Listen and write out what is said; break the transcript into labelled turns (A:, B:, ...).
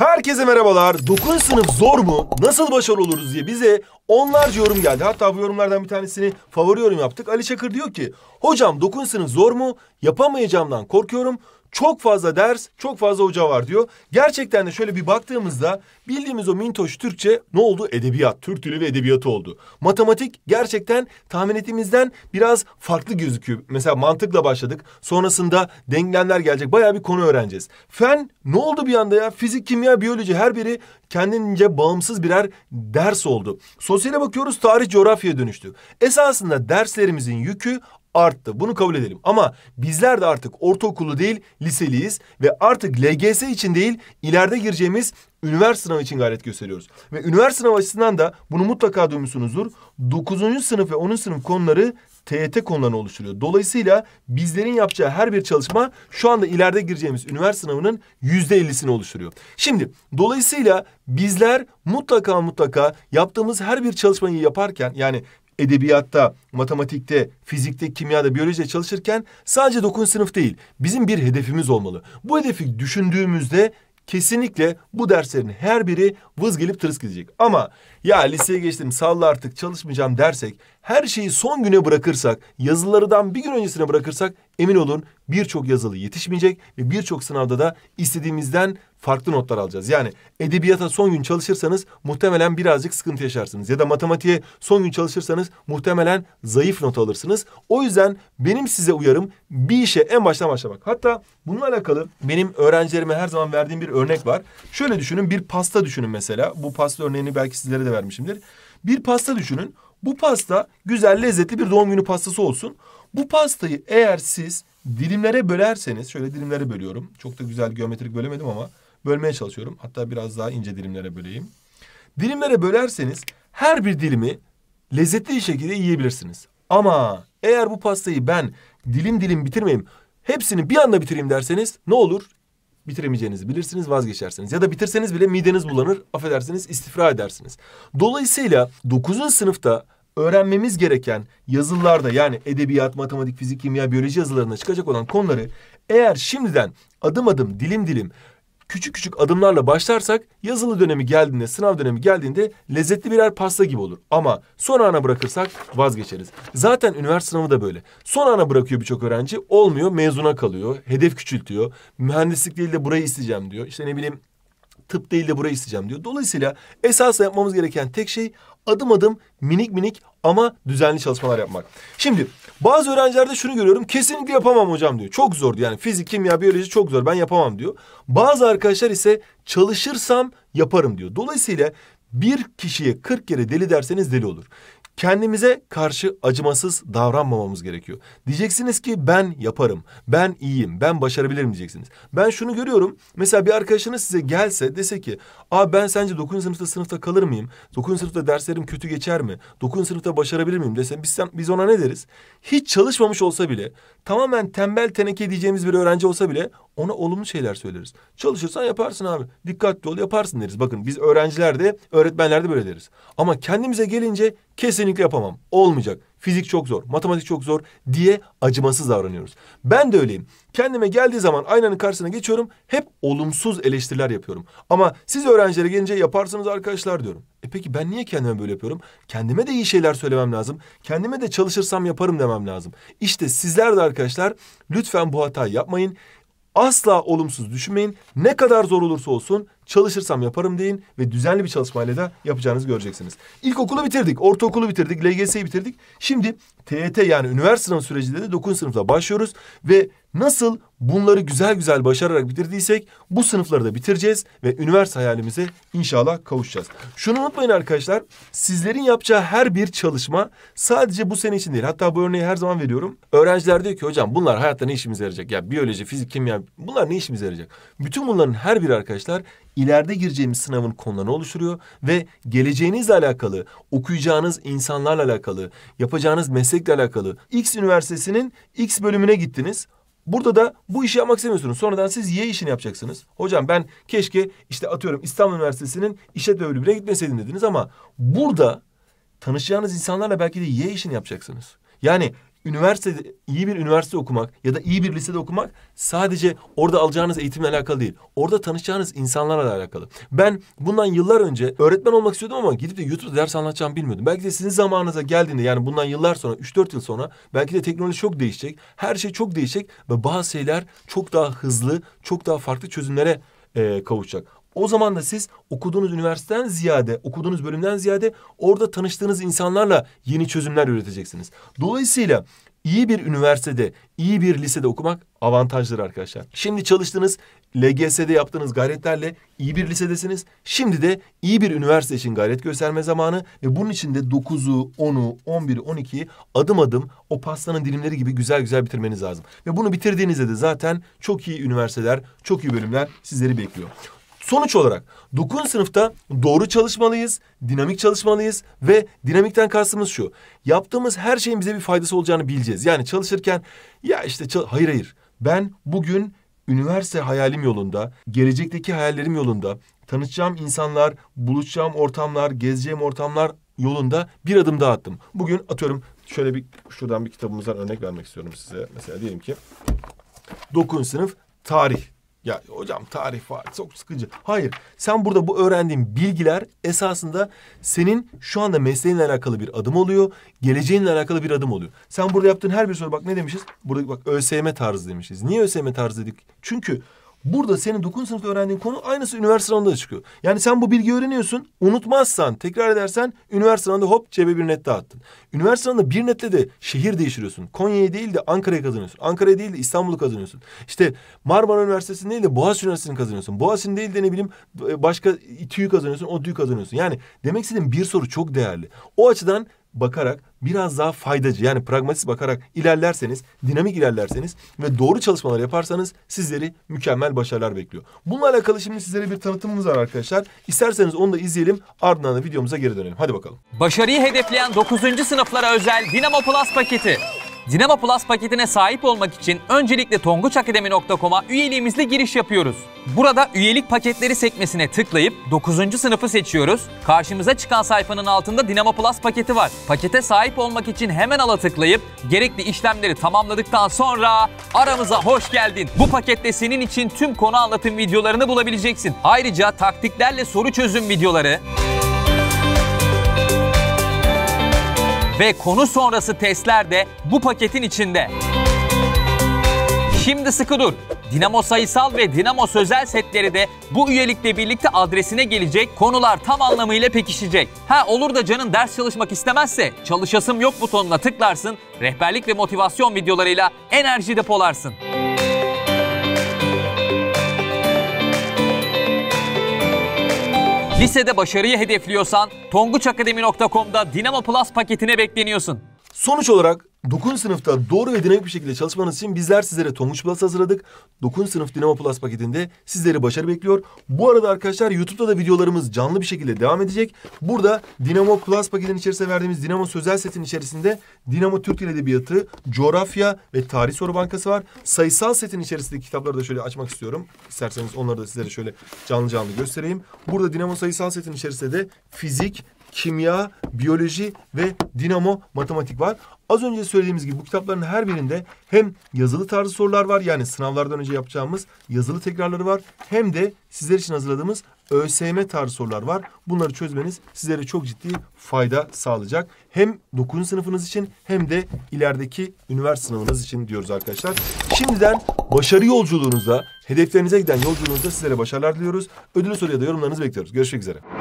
A: Herkese merhabalar. 9. sınıf zor mu? Nasıl başarılı oluruz diye bize onlarca yorum geldi. Hatta bu yorumlardan bir tanesini favori yorum yaptık. Ali Çakır diyor ki, Hocam 9. sınıf zor mu? Yapamayacağımdan korkuyorum. Çok fazla ders, çok fazla hoca var diyor. Gerçekten de şöyle bir baktığımızda bildiğimiz o mintoş Türkçe ne oldu? Edebiyat, Türk dili ve edebiyatı oldu. Matematik gerçekten tahmin ettiğimizden biraz farklı gözüküyor. Mesela mantıkla başladık. Sonrasında denklemler gelecek. Bayağı bir konu öğreneceğiz. Fen ne oldu bir anda ya? Fizik, kimya, biyoloji her biri kendince bağımsız birer ders oldu. Sosyale bakıyoruz tarih coğrafyaya dönüştü. Esasında derslerimizin yükü arttı. Bunu kabul edelim. Ama bizler de artık ortaokulu değil liseliyiz ve artık LGS için değil ileride gireceğimiz üniversite sınavı için gayret gösteriyoruz. Ve üniversite sınavı açısından da bunu mutlaka duymuşsunuzdur. 9. sınıf ve 10. sınıf konuları TYT e konularını oluşturuyor. Dolayısıyla bizlerin yapacağı her bir çalışma şu anda ileride gireceğimiz üniversite sınavının yüzde ellisini oluşturuyor. Şimdi dolayısıyla bizler mutlaka mutlaka yaptığımız her bir çalışmayı yaparken yani edebiyatta, matematikte, fizikte, kimyada, biyolojide çalışırken sadece dokun sınıf değil, bizim bir hedefimiz olmalı. Bu hedefi düşündüğümüzde kesinlikle bu derslerin her biri vız gelip tırıs gidecek. Ama ya liseye geçtim salla artık çalışmayacağım dersek, her şeyi son güne bırakırsak, yazılardan bir gün öncesine bırakırsak emin olun birçok yazılı yetişmeyecek ve birçok sınavda da istediğimizden farklı notlar alacağız. Yani edebiyata son gün çalışırsanız muhtemelen birazcık sıkıntı yaşarsınız. Ya da matematiğe son gün çalışırsanız muhtemelen zayıf not alırsınız. O yüzden benim size uyarım bir işe en baştan başlamak. Hatta bununla alakalı benim öğrencilerime her zaman verdiğim bir örnek var. Şöyle düşünün bir pasta düşünün mesela. Bu pasta örneğini belki sizlere de vermişimdir. Bir pasta düşünün. Bu pasta güzel lezzetli bir doğum günü pastası olsun. Bu pastayı eğer siz dilimlere bölerseniz şöyle dilimlere bölüyorum. Çok da güzel geometrik bölemedim ama bölmeye çalışıyorum. Hatta biraz daha ince dilimlere böleyim. Dilimlere bölerseniz her bir dilimi lezzetli bir şekilde yiyebilirsiniz. Ama eğer bu pastayı ben dilim dilim bitirmeyeyim, hepsini bir anda bitireyim derseniz ne olur? Bitiremeyeceğinizi bilirsiniz, vazgeçersiniz. Ya da bitirseniz bile mideniz bulanır, affedersiniz istifra edersiniz. Dolayısıyla 9. sınıfta öğrenmemiz gereken yazılarda yani edebiyat, matematik, fizik, kimya, biyoloji yazılarına çıkacak olan konuları eğer şimdiden adım adım, dilim dilim küçük küçük adımlarla başlarsak yazılı dönemi geldiğinde, sınav dönemi geldiğinde lezzetli birer pasta gibi olur. Ama son ana bırakırsak vazgeçeriz. Zaten üniversite sınavı da böyle. Son ana bırakıyor birçok öğrenci. Olmuyor, mezuna kalıyor. Hedef küçültüyor. Mühendislik değil de burayı isteyeceğim diyor. İşte ne bileyim tıp değil de burayı isteyeceğim diyor. Dolayısıyla esasla yapmamız gereken tek şey adım adım minik minik ama düzenli çalışmalar yapmak. Şimdi bazı öğrencilerde şunu görüyorum. Kesinlikle yapamam hocam diyor. Çok zor Yani fizik, kimya, biyoloji çok zor. Ben yapamam diyor. Bazı arkadaşlar ise çalışırsam yaparım diyor. Dolayısıyla bir kişiye 40 kere deli derseniz deli olur kendimize karşı acımasız davranmamamız gerekiyor. Diyeceksiniz ki ben yaparım, ben iyiyim, ben başarabilirim diyeceksiniz. Ben şunu görüyorum. Mesela bir arkadaşınız size gelse dese ki Aa ben sence dokuzuncu sınıfta sınıfta kalır mıyım? Dokuzuncu sınıfta derslerim kötü geçer mi? Dokuzuncu sınıfta başarabilir miyim dese biz, biz ona ne deriz? Hiç çalışmamış olsa bile tamamen tembel teneke diyeceğimiz bir öğrenci olsa bile ona olumlu şeyler söyleriz. Çalışırsan yaparsın abi. Dikkatli ol yaparsın deriz. Bakın biz öğrenciler de öğretmenler de böyle deriz. Ama kendimize gelince kesinlikle yapamam. Olmayacak. Fizik çok zor, matematik çok zor diye acımasız davranıyoruz. Ben de öyleyim. Kendime geldiği zaman aynanın karşısına geçiyorum. Hep olumsuz eleştiriler yapıyorum. Ama siz öğrencilere gelince yaparsınız arkadaşlar diyorum. E peki ben niye kendime böyle yapıyorum? Kendime de iyi şeyler söylemem lazım. Kendime de çalışırsam yaparım demem lazım. İşte sizler de arkadaşlar lütfen bu hatayı yapmayın. Asla olumsuz düşünmeyin. Ne kadar zor olursa olsun çalışırsam yaparım deyin ve düzenli bir çalışmayla da yapacağınızı göreceksiniz. İlkokulu bitirdik, ortaokulu bitirdik, LGS'yi bitirdik. Şimdi TET yani üniversite sınavı sürecinde de 9. sınıfta başlıyoruz ve nasıl bunları güzel güzel başararak bitirdiysek bu sınıfları da bitireceğiz ve üniversite hayalimize inşallah kavuşacağız. Şunu unutmayın arkadaşlar sizlerin yapacağı her bir çalışma sadece bu sene için değil hatta bu örneği her zaman veriyorum. Öğrenciler diyor ki hocam bunlar hayatta ne işimize yarayacak ya biyoloji, fizik, kimya bunlar ne işimize yarayacak? Bütün bunların her biri arkadaşlar ileride gireceğimiz sınavın konularını oluşturuyor ve geleceğinizle alakalı, okuyacağınız insanlarla alakalı, yapacağınız meslekle alakalı X üniversitesinin X bölümüne gittiniz. Burada da bu işi yapmak istemiyorsunuz. Sonradan siz Y işini yapacaksınız. Hocam ben keşke işte atıyorum İstanbul Üniversitesi'nin işletme bölümüne gitmeseydim dediniz ama burada tanışacağınız insanlarla belki de Y işini yapacaksınız. Yani üniversite iyi bir üniversite okumak ya da iyi bir lisede okumak sadece orada alacağınız eğitimle alakalı değil. Orada tanışacağınız insanlarla alakalı. Ben bundan yıllar önce öğretmen olmak istiyordum ama gidip de YouTube'da ders anlatacağımı bilmiyordum. Belki de sizin zamanınıza geldiğinde yani bundan yıllar sonra 3-4 yıl sonra belki de teknoloji çok değişecek. Her şey çok değişecek ve bazı şeyler çok daha hızlı, çok daha farklı çözümlere e, kavuşacak. O zaman da siz okuduğunuz üniversiteden ziyade, okuduğunuz bölümden ziyade orada tanıştığınız insanlarla yeni çözümler üreteceksiniz. Dolayısıyla iyi bir üniversitede, iyi bir lisede okumak avantajdır arkadaşlar. Şimdi çalıştığınız LGS'de yaptığınız gayretlerle iyi bir lisedesiniz. Şimdi de iyi bir üniversite için gayret gösterme zamanı ve bunun için de 9'u, 10'u, 11'i, 12'yi adım adım o pastanın dilimleri gibi güzel güzel bitirmeniz lazım. Ve bunu bitirdiğinizde de zaten çok iyi üniversiteler, çok iyi bölümler sizleri bekliyor. Sonuç olarak 9. sınıfta doğru çalışmalıyız, dinamik çalışmalıyız ve dinamikten kastımız şu. Yaptığımız her şeyin bize bir faydası olacağını bileceğiz. Yani çalışırken ya işte çal hayır hayır ben bugün üniversite hayalim yolunda, gelecekteki hayallerim yolunda, tanışacağım insanlar, buluşacağım ortamlar, gezeceğim ortamlar yolunda bir adım daha attım. Bugün atıyorum şöyle bir şuradan bir kitabımızdan örnek vermek istiyorum size. Mesela diyelim ki 9. sınıf tarih ya hocam tarif var çok sıkıcı. Hayır sen burada bu öğrendiğin bilgiler esasında senin şu anda mesleğinle alakalı bir adım oluyor. Geleceğinle alakalı bir adım oluyor. Sen burada yaptığın her bir soru bak ne demişiz? Burada bak ÖSYM tarzı demişiz. Niye ÖSYM tarzı dedik? Çünkü Burada senin dokun sınıfta öğrendiğin konu aynısı üniversite sınavında çıkıyor. Yani sen bu bilgi öğreniyorsun. Unutmazsan, tekrar edersen üniversite sınavında hop cebe bir net dağıttın. Üniversite sınavında bir netle de şehir değiştiriyorsun. Konya'yı değil de Ankara'yı kazanıyorsun. Ankara'yı değil de İstanbul'u kazanıyorsun. İşte Marmara Üniversitesi'ni değil de Boğaziçi Üniversitesi'ni kazanıyorsun. Boğaziçi'ni değil de ne bileyim e, başka TÜ'yü kazanıyorsun, o TÜ'yü kazanıyorsun. Yani demek istediğim bir soru çok değerli. O açıdan bakarak biraz daha faydacı yani pragmatist bakarak ilerlerseniz, dinamik ilerlerseniz ve doğru çalışmalar yaparsanız sizleri mükemmel başarılar bekliyor. Bununla alakalı şimdi sizlere bir tanıtımımız var arkadaşlar. İsterseniz onu da izleyelim ardından da videomuza geri dönelim. Hadi bakalım.
B: Başarıyı hedefleyen 9. sınıflara özel Dinamo Plus paketi. Dinamo Plus paketine sahip olmak için öncelikle tonguçakademi.com'a üyeliğimizle giriş yapıyoruz. Burada üyelik paketleri sekmesine tıklayıp 9. sınıfı seçiyoruz. Karşımıza çıkan sayfanın altında Dinamo Plus paketi var. Pakete sahip olmak için hemen ala tıklayıp gerekli işlemleri tamamladıktan sonra aramıza hoş geldin. Bu pakette senin için tüm konu anlatım videolarını bulabileceksin. Ayrıca taktiklerle soru çözüm videoları, ve konu sonrası testler de bu paketin içinde. Şimdi sıkı dur. Dinamo sayısal ve Dinamo sözel setleri de bu üyelikle birlikte adresine gelecek. Konular tam anlamıyla pekişecek. Ha olur da canın ders çalışmak istemezse çalışasım yok butonuna tıklarsın. Rehberlik ve motivasyon videolarıyla enerji depolarsın. Lisede başarıyı hedefliyorsan tonguçakademi.com'da Dinamo Plus paketine bekleniyorsun.
A: Sonuç olarak Dokun sınıfta doğru ve dinamik bir şekilde çalışmanız için bizler sizlere Tonguç Plus hazırladık. Dokun sınıf Dinamo Plus paketinde sizleri başarı bekliyor. Bu arada arkadaşlar YouTube'da da videolarımız canlı bir şekilde devam edecek. Burada Dinamo Plus paketinin içerisinde verdiğimiz Dinamo Sözel setin içerisinde Dinamo Türk Dil Edebiyatı, Coğrafya ve Tarih Soru Bankası var. Sayısal setin içerisindeki kitapları da şöyle açmak istiyorum. İsterseniz onları da sizlere şöyle canlı canlı göstereyim. Burada Dinamo Sayısal setin içerisinde de Fizik, kimya, biyoloji ve dinamo matematik var. Az önce söylediğimiz gibi bu kitapların her birinde hem yazılı tarzı sorular var yani sınavlardan önce yapacağımız yazılı tekrarları var. Hem de sizler için hazırladığımız ÖSYM tarzı sorular var. Bunları çözmeniz sizlere çok ciddi fayda sağlayacak. Hem 9. sınıfınız için hem de ilerideki üniversite sınavınız için diyoruz arkadaşlar. Şimdiden başarı yolculuğunuzda, hedeflerinize giden yolculuğunuzda sizlere başarılar diliyoruz. Ödülü soru ya da yorumlarınızı bekliyoruz. Görüşmek üzere.